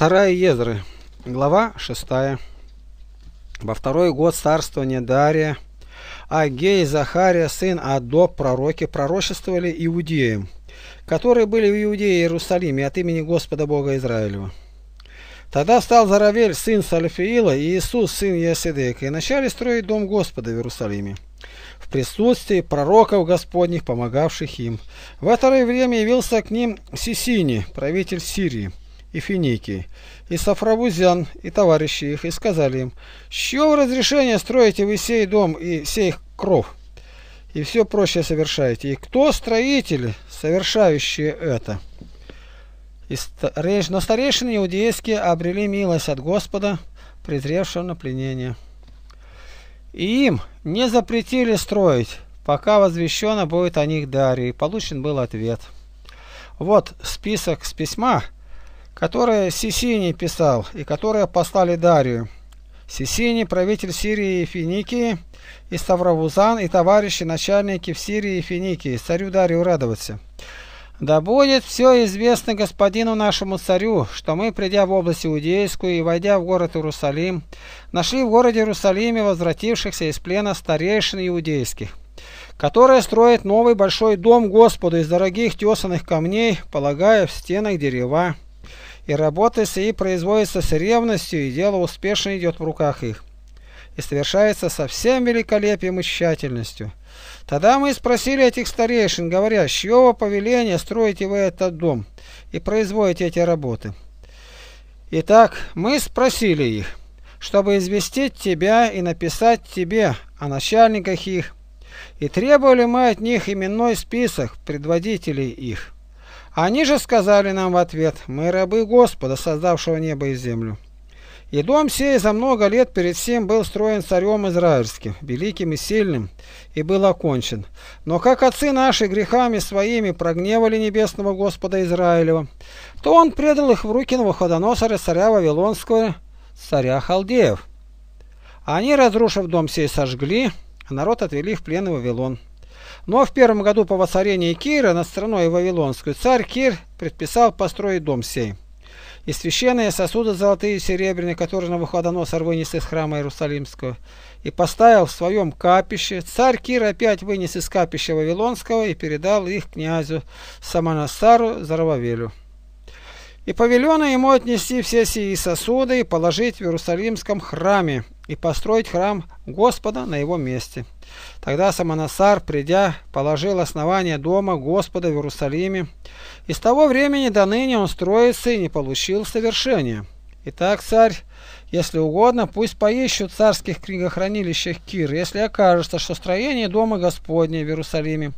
Вторая Езры, глава 6. Во второй год царствования Дария, Агей, Захария, сын Адоб, пророки, пророчествовали иудеям, которые были в Иудее и Иерусалиме от имени Господа Бога Израилева. Тогда стал Заравель, сын Сальфиила, и Иисус, сын Ясидека, и начали строить дом Господа в Иерусалиме в присутствии пророков Господних, помогавших им. В это время явился к ним Сисини, правитель Сирии, и финики и сафравузян, и товарищи их, и сказали им, «Чего разрешение строите вы сей дом и сей кров?» и все проще совершаете. И кто строители, совершающие это? И стареш... Но старейшины иудейские обрели милость от Господа, презревшего на пленение. И им не запретили строить, пока возвещено будет о них Дарий. Получен был ответ. Вот список с письма, которое Сисини писал и которое послали Дарию. Сисини, правитель Сирии и Финикии, и Ставровузан, и товарищи начальники в Сирии и Финикии, царю Дарию радоваться. Да будет все известно господину нашему царю, что мы, придя в область Иудейскую и войдя в город Иерусалим, нашли в городе Иерусалиме возвратившихся из плена старейшин иудейских, которые строят новый большой дом Господу из дорогих тесанных камней, полагая в стенах дерева и работа с производятся с ревностью, и дело успешно идет в руках их, и совершается со всем великолепием и тщательностью. Тогда мы спросили этих старейшин, говоря, с чьего повеления строите вы этот дом и производите эти работы. Итак, мы спросили их, чтобы известить тебя и написать тебе о начальниках их, и требовали мы от них именной список предводителей их. Они же сказали нам в ответ, мы рабы Господа, создавшего небо и землю. И дом сей за много лет перед всем был строен царем израильским, великим и сильным, и был окончен. Но как отцы наши грехами своими прогневали небесного Господа Израилева, то он предал их в руки Навуходоносора, царя Вавилонского, царя Халдеев. Они, разрушив дом сей, сожгли, а народ отвели в плен Вавилон. Но ну, а в первом году по воцарении Кира над страной Вавилонскую царь Кир предписал построить дом сей. И священные сосуды золотые и серебряные, которые на Навуходоносор вынес из храма Иерусалимского, и поставил в своем капище, царь Кир опять вынес из капища Вавилонского и передал их князю Саманасару Зарававелю. И повелено ему отнести все сии сосуды и положить в Иерусалимском храме, и построить храм Господа на его месте. Тогда Саманасар, придя, положил основание дома Господа в Иерусалиме, и с того времени до ныне он строится и не получил совершения. Итак, царь, если угодно, пусть поищут в царских книгохранилищах Кир, если окажется, что строение дома Господня в Иерусалиме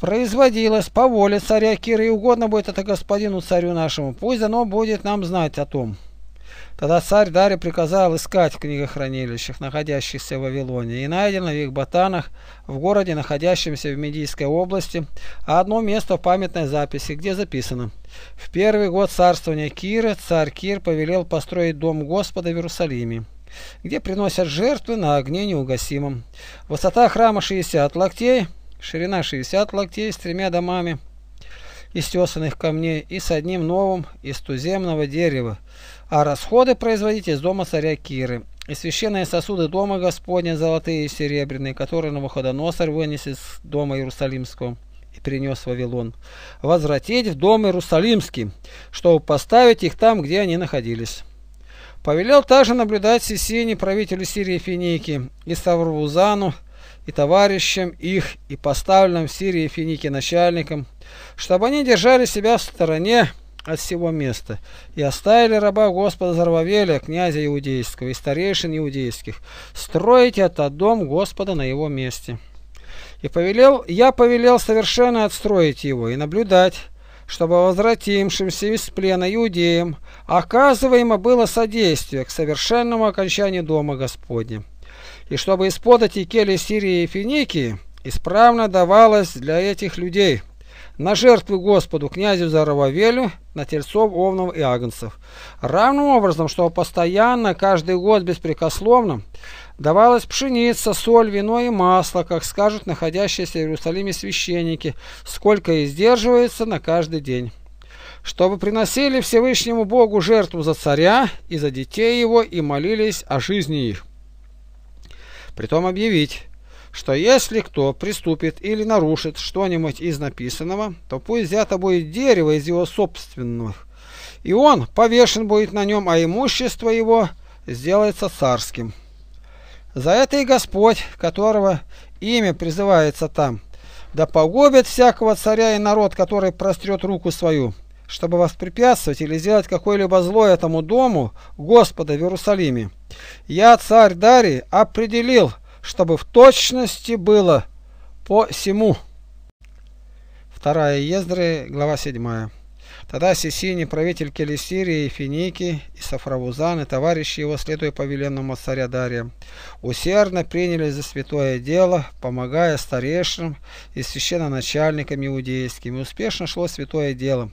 производилось по воле царя Кира, и угодно будет это господину царю нашему, пусть оно будет нам знать о том. Тогда царь Дарий приказал искать в книгохранилищах, находящихся в Вавилоне, и найдено в их ботанах в городе, находящемся в Медийской области, а одно место в памятной записи, где записано «В первый год царствования Кира царь Кир повелел построить дом Господа в Иерусалиме» где приносят жертвы на огне неугасимом. Высота храма 60 локтей, ширина 60 локтей с тремя домами из тесанных камней и с одним новым из туземного дерева, а расходы производить из дома царя Киры. И священные сосуды дома Господня, золотые и серебряные, которые Навуходоносор вынес из дома Иерусалимского и принес в Вавилон, возвратить в дом Иерусалимский, чтобы поставить их там, где они находились. Повелел также наблюдать Сесине, правителю Сирии Финики, и Саврузану, и товарищам их, и поставленным в Сирии Финики начальникам, чтобы они держали себя в стороне от всего места, и оставили раба Господа Зарвавеля, князя иудейского и старейшин иудейских, строить этот дом Господа на его месте. И повелел, я повелел совершенно отстроить его и наблюдать, чтобы возвратившимся из плена иудеям оказываемо было содействие к совершенному окончанию Дома Господня, и чтобы из подати Кели Сирии и Финикии исправно давалось для этих людей – на жертвы Господу, князю Зарававелю, на тельцов, овнов и агнцев. Равным образом, что постоянно, каждый год беспрекословно, давалась пшеница, соль, вино и масло, как скажут находящиеся в Иерусалиме священники, сколько и сдерживается на каждый день чтобы приносили Всевышнему Богу жертву за царя и за детей его и молились о жизни их. Притом объявить, что если кто приступит или нарушит что-нибудь из написанного, то пусть взято будет дерево из его собственных, и он повешен будет на нем, а имущество его сделается царским. За это и Господь, которого имя призывается там, да погубит всякого царя и народ, который прострет руку свою, чтобы воспрепятствовать или сделать какое-либо зло этому дому Господа в Иерусалиме. Я, царь Дарий, определил, чтобы в точности было по сему. Вторая Ездры, глава 7. Тогда Сисини, правитель Келесирии и Финики, и Сафравузан, и товарищи его, следуя повеленному царя Дария, усердно принялись за святое дело, помогая старейшим и священноначальникам иудейским, и успешно шло святое дело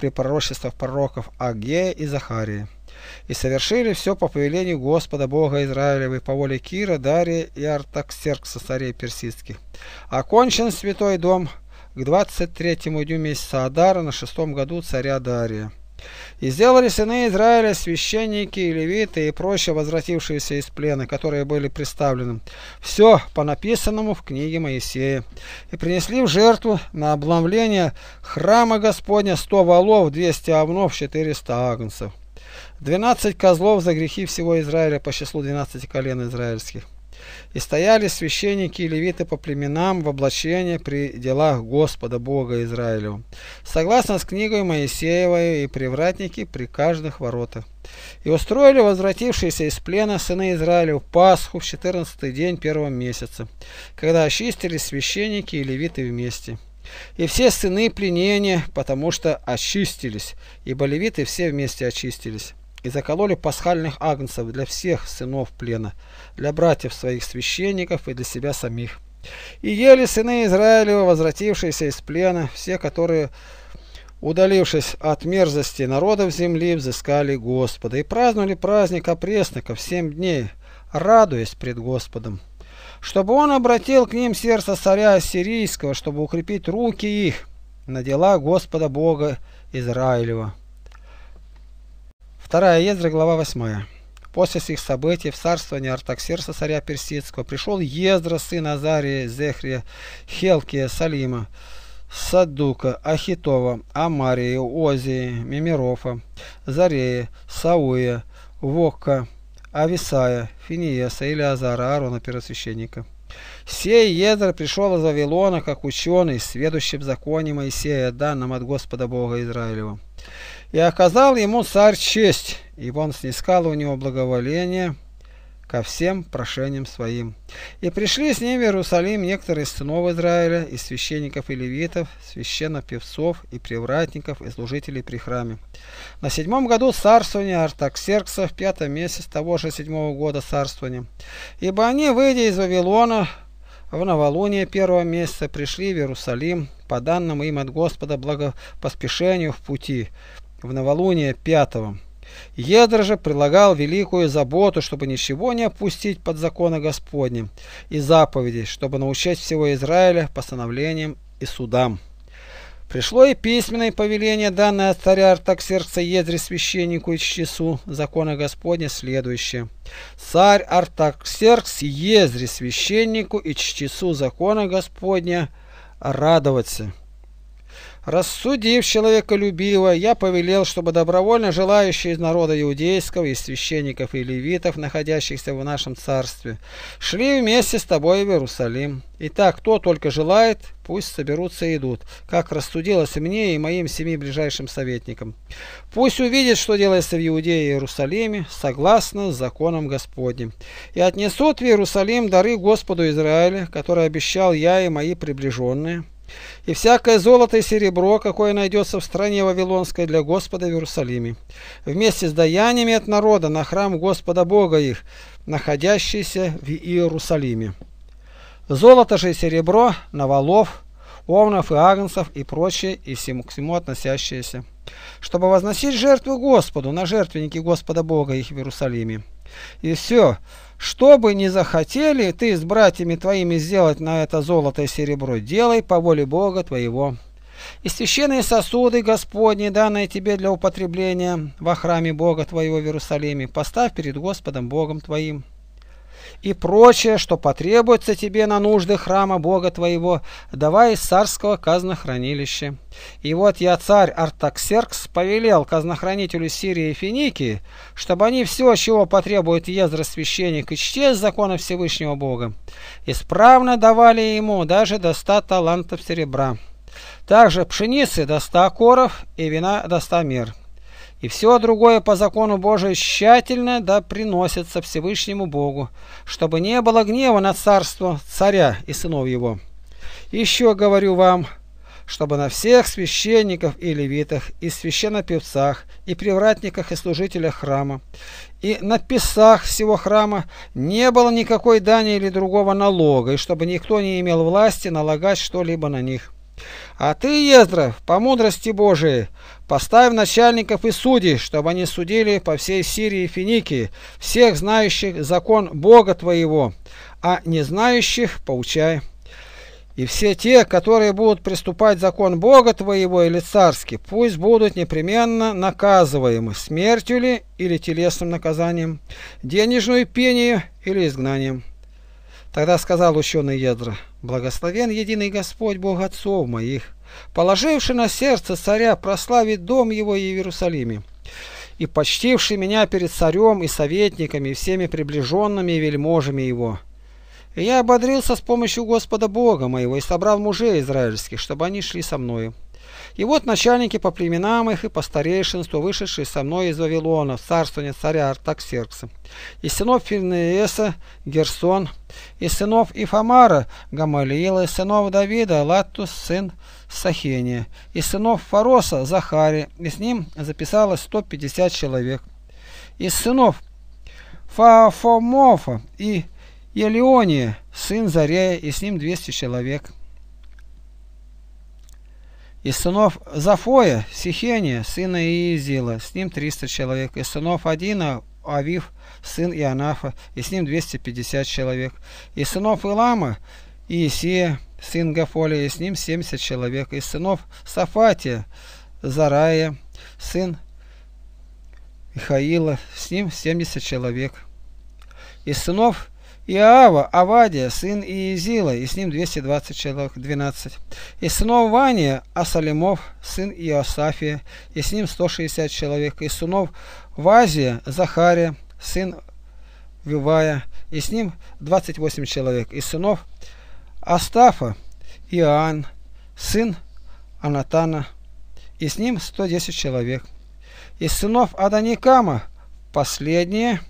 при пророчествах пророков Агея и Захарии и совершили все по повелению Господа Бога Израилева и по воле Кира, Дария и Артаксеркса, царей персидских. Окончен святой дом к 23-му дню месяца Адара на шестом году царя Дария. И сделали сыны Израиля священники и левиты и прочие возвратившиеся из плена, которые были представлены. Все по написанному в книге Моисея. И принесли в жертву на обновление храма Господня сто валов, двести овнов, четыреста агнцев. 12 козлов за грехи всего Израиля по числу 12 колен израильских. И стояли священники и левиты по племенам в облачении при делах Господа Бога Израилю, согласно с книгой Моисеевой и привратники при каждых воротах. И устроили возвратившиеся из плена сыны Израилю Пасху в четырнадцатый день первого месяца, когда очистились священники и левиты вместе. И все сыны пленения, потому что очистились, ибо левиты все вместе очистились и закололи пасхальных агнцев для всех сынов плена, для братьев своих священников и для себя самих. И ели сыны Израилева, возвратившиеся из плена, все, которые, удалившись от мерзости народов земли, взыскали Господа, и праздновали праздник опресноков семь дней, радуясь пред Господом, чтобы он обратил к ним сердце царя сирийского, чтобы укрепить руки их на дела Господа Бога Израилева. Вторая Ездра, глава 8. После сих событий в царствовании Артаксерса царя Персидского пришел Ездра, сын Азарии, Зехрия, Хелкия, Салима, Саддука, Ахитова, Амарии, Озии, Мимирофа, Зарея, Сауя, Вокка, Ависая, Финиеса или Азара, Аарона Первосвященника. Сей Ездра пришел из Вавилона, как ученый, сведущий в законе Моисея, данном от Господа Бога Израилева и оказал ему царь честь, и он снискал у него благоволение ко всем прошениям своим. И пришли с ним в Иерусалим некоторые сынов Израиля, из священников и левитов, священно певцов и превратников и служителей при храме. На седьмом году царствования Артаксеркса в пятом месяце того же седьмого года царствования. Ибо они, выйдя из Вавилона, в новолуние первого месяца пришли в Иерусалим по данному им от Господа поспешению в пути, в новолуние пятого. Едр же прилагал великую заботу, чтобы ничего не опустить под законы Господни и заповеди, чтобы научать всего Израиля постановлениям и судам. Пришло и письменное повеление, данное от царя Артаксеркса Едре священнику и чтецу закона Господня следующее. Царь Артаксеркс Едре священнику и чтецу закона Господня радоваться. Рассудив человеколюбиво, я повелел, чтобы добровольно желающие из народа иудейского, и священников и левитов, находящихся в нашем царстве, шли вместе с тобой в Иерусалим. Итак, кто только желает, пусть соберутся и идут, как рассудилось мне и моим семи ближайшим советникам. Пусть увидят, что делается в Иудее и Иерусалиме, согласно законам Господним, и отнесут в Иерусалим дары Господу Израиля, которые обещал я и мои приближенные» и всякое золото и серебро, какое найдется в стране Вавилонской для Господа в Иерусалиме, вместе с даяниями от народа на храм Господа Бога их, находящийся в Иерусалиме. Золото же и серебро на валов, овнов и агнцев и прочее, и всему к всему относящееся, чтобы возносить жертву Господу на жертвенники Господа Бога их в Иерусалиме. И все, что бы ни захотели ты с братьями твоими сделать на это золото и серебро, делай по воле Бога твоего. И священные сосуды Господни, данные тебе для употребления во храме Бога твоего в Иерусалиме, поставь перед Господом Богом твоим и прочее, что потребуется тебе на нужды храма Бога твоего, давай из царского казнохранилища. И вот я, царь Артаксеркс, повелел казнохранителю Сирии и Финикии, чтобы они все, чего потребует Ездра священник и чтец закона Всевышнего Бога, исправно давали ему даже до ста талантов серебра. Также пшеницы до ста коров и вина до ста мер и все другое по закону Божию тщательно да приносится Всевышнему Богу, чтобы не было гнева на царство царя и сынов его. Еще говорю вам, чтобы на всех священников и левитах, и священнопевцах, и привратниках, и служителях храма, и на писах всего храма не было никакой дани или другого налога, и чтобы никто не имел власти налагать что-либо на них. А ты, Ездра, по мудрости Божией, поставь начальников и судей, чтобы они судили по всей Сирии и Финикии, всех знающих закон Бога твоего, а не знающих получай. И все те, которые будут приступать закон Бога твоего или царский, пусть будут непременно наказываемы смертью ли или телесным наказанием, денежную пению или изгнанием. Тогда сказал ученый Едра: «Благословен единый Господь, Бог отцов моих, положивший на сердце царя прославить дом его и Иерусалиме, и почтивший меня перед царем и советниками, и всеми приближенными и вельможами его». И я ободрился с помощью Господа Бога моего и собрал мужей израильских, чтобы они шли со мною. И вот начальники по племенам их и по старейшинству, вышедшие со мной из Вавилона, в царствование царя Артаксеркса. и сынов Финееса Герсон, и сынов Ифамара Гамалиила, и сынов Давида Латус, сын Сахения, и сынов Фароса Захари, и с ним записалось 150 человек. и сынов Фафомофа и Елеония, сын Зарея, и с ним 200 человек. Из сынов Зафоя, Сихения, сына Иезила, с ним 300 человек. Из сынов Адина, Авив, сын Ионафа, и с ним 250 человек. Из сынов Илама, Иисия, сын Гафолия, и с ним 70 человек. Из сынов Сафатия, Зарая, сын Михаила, с ним 70 человек. Из сынов Иава, Авадия, сын Иезила, и с ним 220 человек, 12. И сынов Вания, Асалимов, сын Иосафия, и с ним 160 человек. И сынов Вазия, Захария, сын Вивая, и с ним 28 человек. И сынов Астафа, Иоанн, сын Анатана, и с ним 110 человек. И сынов Аданикама, последние,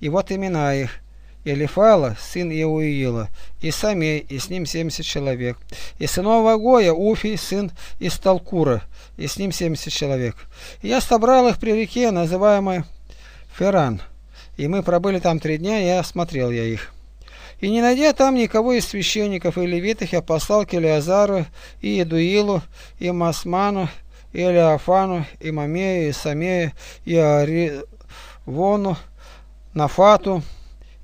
и вот имена их – Элифала, сын Иоиила, и Самей, и с ним 70 человек, и сынов Вагоя, Уфи сын Исталкура, и с ним 70 человек. И я собрал их при реке, называемой Феран, и мы пробыли там три дня, и осмотрел я их. И не найдя там никого из священников и левитов, я послал к Элиазару и Едуилу и Масману, и Элиафану, и Мамею, и Самею, и Аривону, Нафату,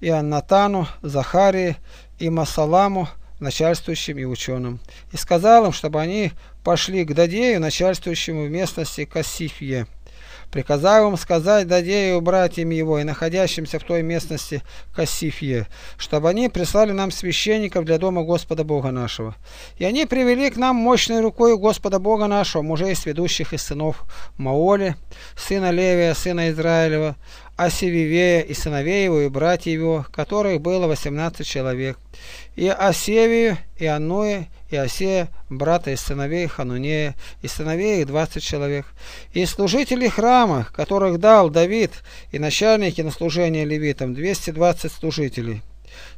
Иоаннатану, Захарии и Масаламу, начальствующим и ученым, и сказал им, чтобы они пошли к Дадею, начальствующему в местности Кассифье. Приказал им сказать Дадею, братьям его, и находящимся в той местности Кассифье, чтобы они прислали нам священников для дома Господа Бога нашего. И они привели к нам мощной рукой Господа Бога нашего, мужей, сведущих и сынов Маоли, сына Левия, сына Израилева, Осевивея и сыновей его, и братьев его, которых было 18 человек, и Осевию, и Ануе, и Осея, брата и сыновей Ханунея, и сыновей их 20 человек, и служителей храма, которых дал Давид, и начальники на служение левитам, 220 служителей,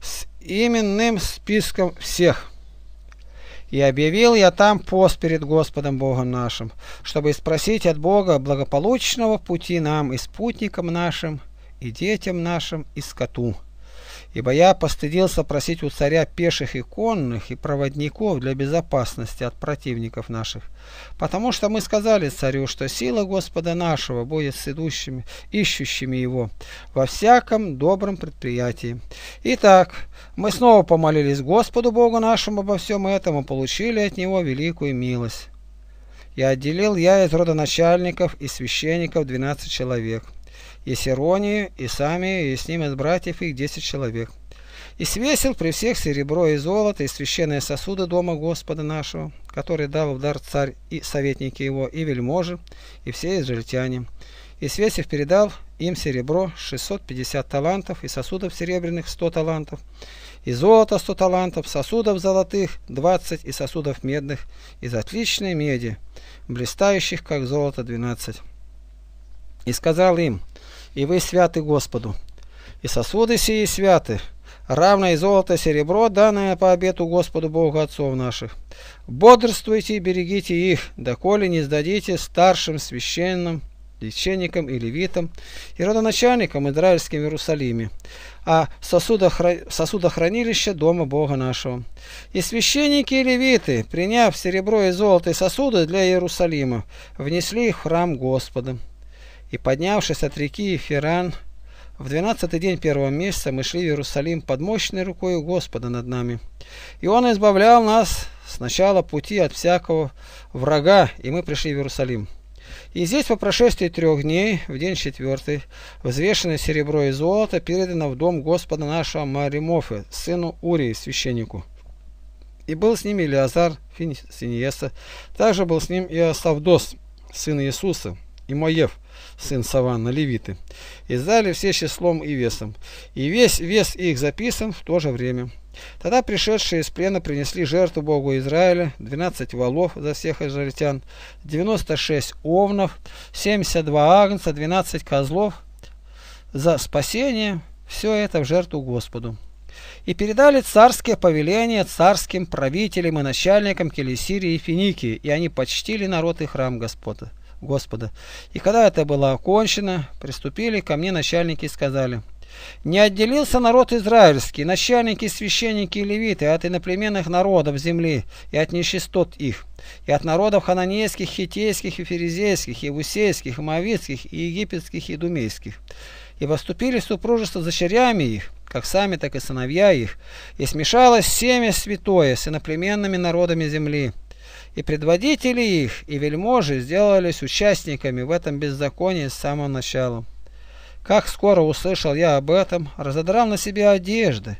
с именным списком всех. И объявил я там пост перед Господом Богом нашим, чтобы спросить от Бога благополучного пути нам и спутникам нашим, и детям нашим, и скоту ибо я постыдился просить у царя пеших и конных и проводников для безопасности от противников наших, потому что мы сказали царю, что сила Господа нашего будет с идущими, ищущими его во всяком добром предприятии. Итак, мы снова помолились Господу Богу нашему обо всем этом и получили от Него великую милость. И отделил я из родоначальников и священников 12 человек и Сиронию, и Самию, и с ними из братьев их десять человек. И свесил при всех серебро и золото, и священные сосуды дома Господа нашего, который дал в дар царь и советники его, и вельможи, и все израильтяне. И свесив передал им серебро 650 талантов, и сосудов серебряных 100 талантов, и золото 100 талантов, сосудов золотых 20, и сосудов медных из отличной меди, блистающих, как золото 12. И сказал им, и вы святы Господу. И сосуды сии святы, равно и золото, и серебро, данное по обету Господу Богу отцов наших. Бодрствуйте и берегите их, доколе не сдадите старшим священным, священникам и левитам, и родоначальникам израильским в Иерусалиме, а сосудохранилище дома Бога нашего. И священники и левиты, приняв серебро и золото и сосуды для Иерусалима, внесли их в храм Господа. И поднявшись от реки Феран, в двенадцатый день первого месяца мы шли в Иерусалим под мощной рукой Господа над нами. И Он избавлял нас сначала пути от всякого врага, и мы пришли в Иерусалим. И здесь по прошествии трех дней, в день четвертый, взвешенное серебро и золото передано в дом Господа нашего Маримофе, сыну Урии, священнику. И был с ним Илиазар, сын Иеса, также был с ним и Асавдос, сын Иисуса и Моев, сын Саванна, левиты, издали все числом и весом, и весь вес их записан в то же время. Тогда пришедшие из плена принесли жертву Богу Израиля, 12 валов за всех израильтян, 96 овнов, 72 агнца, 12 козлов за спасение, все это в жертву Господу. И передали царские повеления царским правителям и начальникам Келесирии и Финикии, и они почтили народ и храм Господа. Господа. И когда это было окончено, приступили ко мне начальники и сказали, «Не отделился народ израильский, начальники, священники и левиты от иноплеменных народов земли и от нечистот их, и от народов хананейских, хитейских, и ферезейских, и вусейских, и моавитских, и египетских, и думейских, и поступили в супружество дочерями их, как сами, так и сыновья их, и смешалось семя святое с иноплеменными народами земли». И предводители их, и вельможи сделались участниками в этом беззаконии с самого начала. Как скоро услышал я об этом, разодрал на себе одежды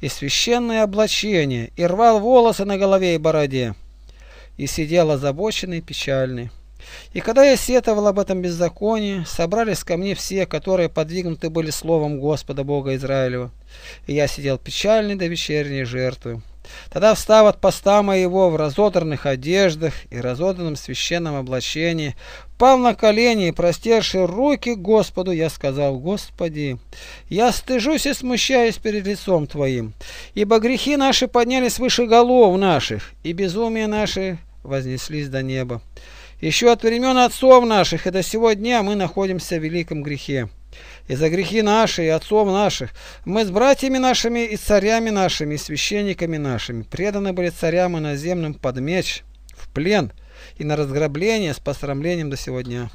и священные облачения, и рвал волосы на голове и бороде, и сидел озабоченный и печальный. И когда я сетовал об этом беззаконии, собрались ко мне все, которые подвигнуты были словом Господа Бога Израилева, и я сидел печальный до вечерней жертвы. Тогда, встав от поста моего в разодранных одеждах и разодранном священном облачении, пал на колени и простерши руки Господу, я сказал, Господи, я стыжусь и смущаюсь перед лицом Твоим, ибо грехи наши поднялись выше голов наших, и безумие наши вознеслись до неба. Еще от времен отцов наших и до сего дня мы находимся в великом грехе и за грехи наши, и отцов наших. Мы с братьями нашими, и царями нашими, и священниками нашими преданы были царям и наземным под меч, в плен и на разграбление с посрамлением до сего дня.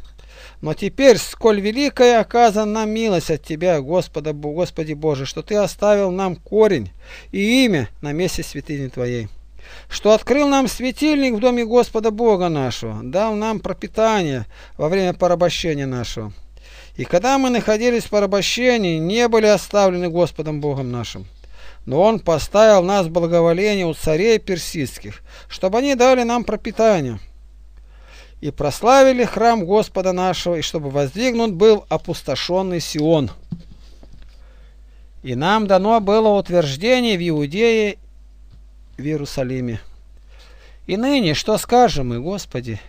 Но теперь, сколь великая оказана милость от Тебя, Господа, Господи Боже, что Ты оставил нам корень и имя на месте святыни Твоей, что открыл нам светильник в доме Господа Бога нашего, дал нам пропитание во время порабощения нашего, и когда мы находились в порабощении, не были оставлены Господом Богом нашим. Но Он поставил нас благоволение у царей персидских, чтобы они дали нам пропитание. И прославили храм Господа нашего, и чтобы воздвигнут был опустошенный Сион. И нам дано было утверждение в Иудее, в Иерусалиме. И ныне что скажем мы, Господи,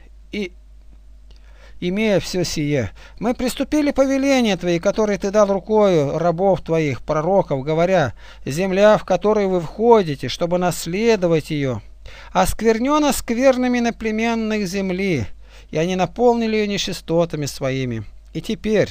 имея все сие, мы приступили повеление Твои, которые Ты дал рукою рабов Твоих, пророков, говоря, земля, в которой вы входите, чтобы наследовать ее, осквернена скверными наплеменных земли, и они наполнили ее нечистотами своими. И теперь...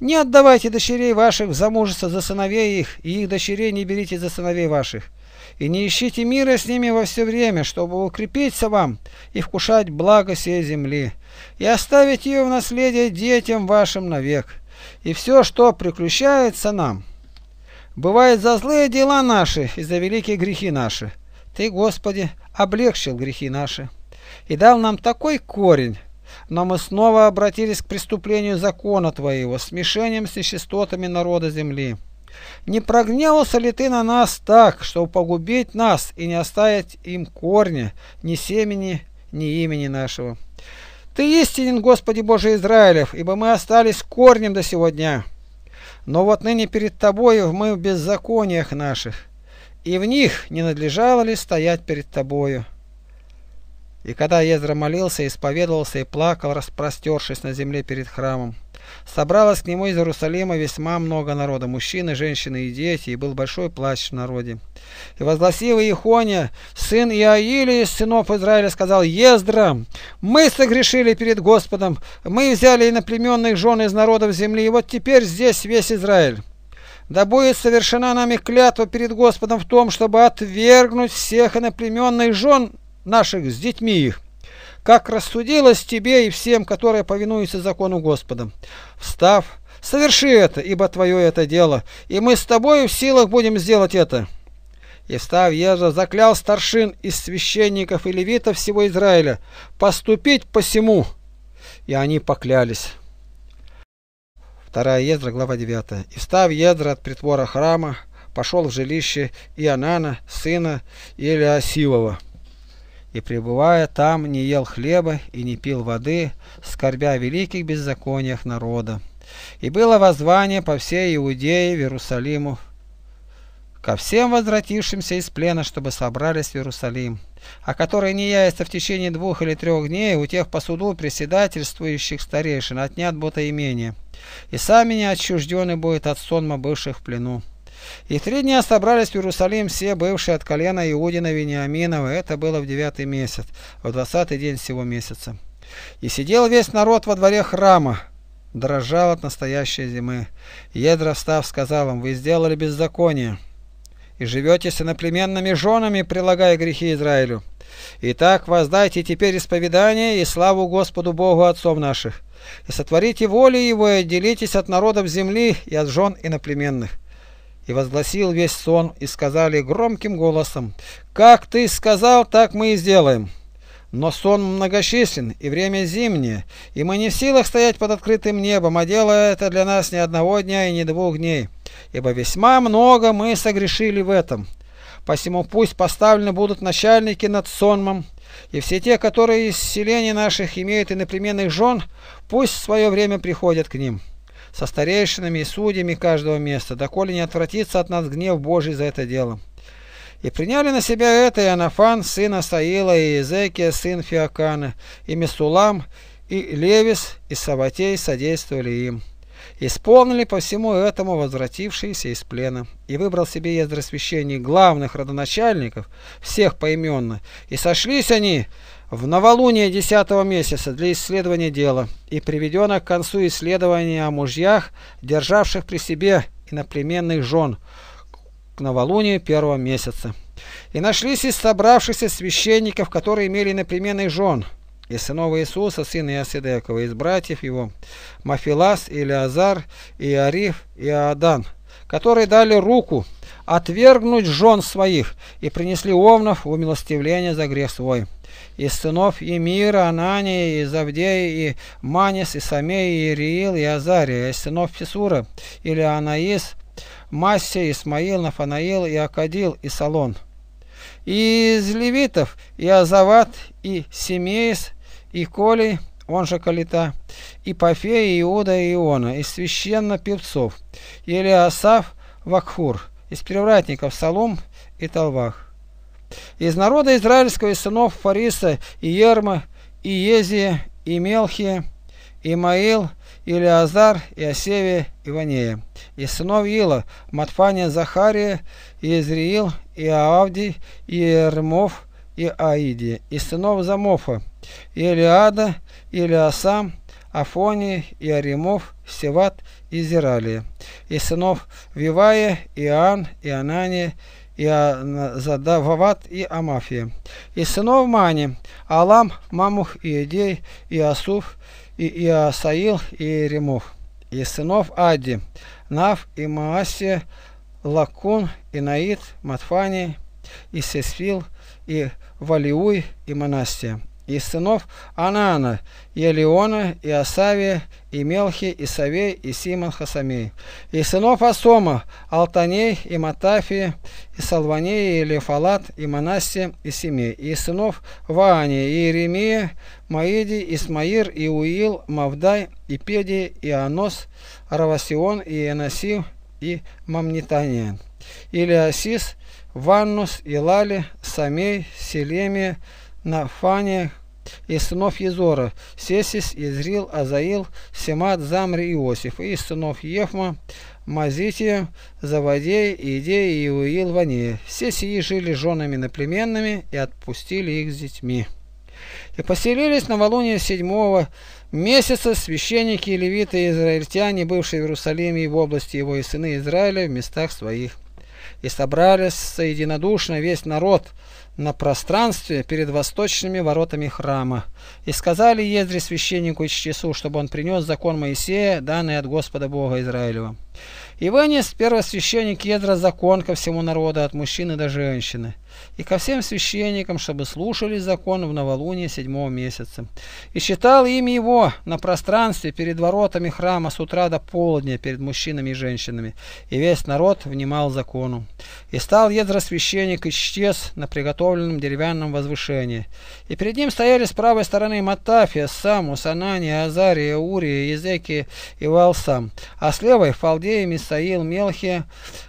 Не отдавайте дочерей ваших в замужество за сыновей их, и их дочерей не берите за сыновей ваших и не ищите мира с ними во все время, чтобы укрепиться вам и вкушать благо всей земли, и оставить ее в наследие детям вашим навек. И все, что приключается нам, бывает за злые дела наши и за великие грехи наши. Ты, Господи, облегчил грехи наши и дал нам такой корень, но мы снова обратились к преступлению закона Твоего, смешением с нечистотами народа земли. Не прогневался ли ты на нас так, чтобы погубить нас и не оставить им корня, ни семени, ни имени нашего? Ты истинен, Господи Боже Израилев, ибо мы остались корнем до сего дня. Но вот ныне перед Тобою мы в беззакониях наших, и в них не надлежало ли стоять перед Тобою? И когда Езра молился, исповедовался и плакал, распростершись на земле перед храмом, Собралось к нему из Иерусалима весьма много народа, мужчины, женщины и дети, и был большой плащ в народе. И возгласил Иехоня, сын Иаили, сынов Израиля, сказал Ездра, мы согрешили перед Господом, мы взяли иноплеменных жен из народов земли, и вот теперь здесь весь Израиль. Да будет совершена нами клятва перед Господом в том, чтобы отвергнуть всех иноплеменных жен наших с детьми их как рассудилось тебе и всем, которые повинуются закону Господа. Встав, соверши это, ибо твое это дело, и мы с тобою в силах будем сделать это». И встав Еза заклял старшин из священников и левитов всего Израиля поступить посему. И они поклялись. 2 Ездра, глава 9. И встав Ездра от притвора храма, пошел в жилище Иоанана, сына Илиасилова и, пребывая там, не ел хлеба и не пил воды, скорбя о великих беззакониях народа. И было воззвание по всей Иудее, в Иерусалиму, ко всем возвратившимся из плена, чтобы собрались в Иерусалим, а которые не яятся в течение двух или трех дней, у тех по суду председательствующих старейшин отнят будто имение, и сами не отчуждены будет от сонма бывших в плену. И три дня собрались в Иерусалим все бывшие от колена Иудина Вениаминова. Это было в девятый месяц, в двадцатый день всего месяца. И сидел весь народ во дворе храма, дрожал от настоящей зимы. Едра встав, сказал им, вы сделали беззаконие, и живете с иноплеменными женами, прилагая грехи Израилю. Итак, воздайте теперь исповедание и славу Господу Богу Отцов наших, и сотворите волю Его, и отделитесь от народов земли и от жен иноплеменных и возгласил весь сон, и сказали громким голосом, «Как ты сказал, так мы и сделаем». Но сон многочислен, и время зимнее, и мы не в силах стоять под открытым небом, а дело это для нас ни одного дня и ни двух дней, ибо весьма много мы согрешили в этом. Посему пусть поставлены будут начальники над сонмом, и все те, которые из селений наших имеют и непременных жен, пусть в свое время приходят к ним» со старейшинами и судьями каждого места, доколе не отвратится от нас гнев Божий за это дело. И приняли на себя это и Анафан, сын Асаила, и Езекия, сын Фиакана, и Месулам, и Левис, и Саватей содействовали им. Исполнили по всему этому возвратившиеся из плена. И выбрал себе Ездра священник главных родоначальников, всех поименно. И сошлись они в новолуние десятого месяца для исследования дела и приведено к концу исследования о мужьях, державших при себе иноплеменных жен, к новолунию первого месяца. И нашлись из собравшихся священников, которые имели иноплеменных жен, и сынов Иисуса, сына Иосидекова, из братьев его, Мафилас, Илиазар, Иариф и Аадан, которые дали руку отвергнуть жен своих и принесли овнов в умилостивление за грех свой и сынов Имира, Анания, и Завдея, и Манис, и Самея и Ириил, и Азария, и сынов Писура, или Анаис, Массе, Исмаил, Нафанаил, и Акадил, и Салон. И из левитов и Азават, и Семеис, и Колей, он же Калита, и Пафея, Иуда, и Иона, из священно певцов, Елиасав, Вакхур, из превратников Салум и Талвах. Из народа израильского и сынов Фариса и Ерма, и Езия, и Мелхия, и Маил, и Леазар, и Осевия, и Ванея. Из сынов Ила Матфания Захария, и Изриил, и Аавдий, и Ермов, и Аиди. Из сынов Замофа и леосам афони и Аримов, Севат и Зиралия. Из сынов Вивая, Иоанн, Ионания, Иозадавават и Амафия. и сынов Мани – Алам, Мамух, и Иосуф, и Асуф и и Еремух. и сынов Ади – Нав и Маасия, Лакун, и Наид Матфани, и Исесфил, и Валиуй и Монастия. И сынов Анана, и Элиона, и Асавия, и Мелхи, и Савей, и Симон Хасамей. И сынов Асома, Алтаней, и Матафия, и Салваней, и Лефалат, и Манасия, и Семей. И сынов Ваани, и Иеремия, Маиди, Исмаир, Уил, Мавдай, и Педи, и Анос, Равасион, и Эносив, и Мамнитания. Илиасис, Ваннус, Лали, Самей, Селемия, на Фане из сынов Езора, Сесис, Изрил, Азаил, Семат, Замри, Иосиф, и из сынов Ефма, Мазития, Заводея, Идея, Иуил, Ване. Все сии жили женами наплеменными и отпустили их с детьми. И поселились на Волуне седьмого месяца священники и левиты и израильтяне, бывшие в Иерусалиме и в области его и сыны Израиля в местах своих. И собрались единодушно весь народ – на пространстве перед восточными воротами храма. И сказали Ездре священнику из часу, чтобы он принес закон Моисея, данный от Господа Бога Израилева. И вынес первосвященник Ездра закон ко всему народу, от мужчины до женщины и ко всем священникам, чтобы слушали закон в новолуние седьмого месяца. И читал им его на пространстве перед воротами храма с утра до полудня перед мужчинами и женщинами, и весь народ внимал закону. И стал Едра священник исчез на приготовленном деревянном возвышении. И перед ним стояли с правой стороны Матафия, Саму, Санания, Азария, Урия, Езеки и Валсам, а с левой Фалдея, Мисаил, Мелхия,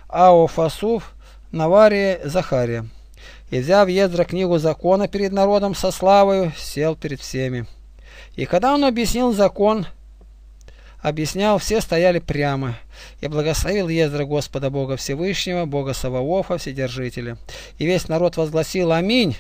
Аофасуф, Навария, Захария и, взяв Ездра книгу закона перед народом со славою, сел перед всеми. И когда он объяснил закон, объяснял, все стояли прямо. И благословил Ездра Господа Бога Всевышнего, Бога Саваофа, Вседержителя. И весь народ возгласил «Аминь!»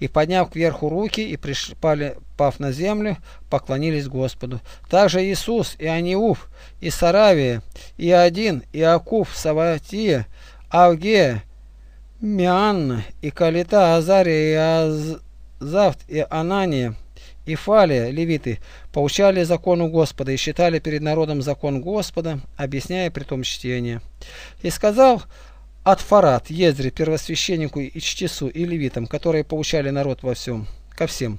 И, подняв кверху руки и пришпали, пав на землю, поклонились Господу. Также Иисус, и Аниуф, и Саравия, и Один, и Акуф, Саватия, Авгея, Мианна и Калита, Азария и Азавт и Анания и Фалия, левиты, получали закону Господа и считали перед народом закон Господа, объясняя при том чтение. И сказал Атфарат, Ездре, первосвященнику и чтецу и левитам, которые получали народ во всем, ко всем,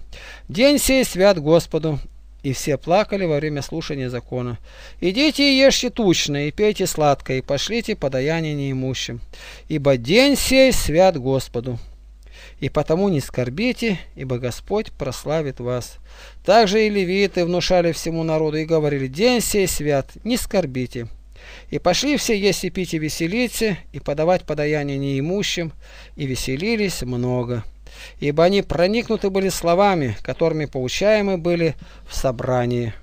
«День сей свят Господу, и все плакали во время слушания закона. «Идите и ешьте тучно, и пейте сладко, и пошлите подаяние неимущим, ибо день сей свят Господу. И потому не скорбите, ибо Господь прославит вас». Также и левиты внушали всему народу и говорили, «День сей свят, не скорбите». И пошли все есть и пить и веселиться, и подавать подаяние неимущим, и веселились много ибо они проникнуты были словами, которыми получаемы были в собрании.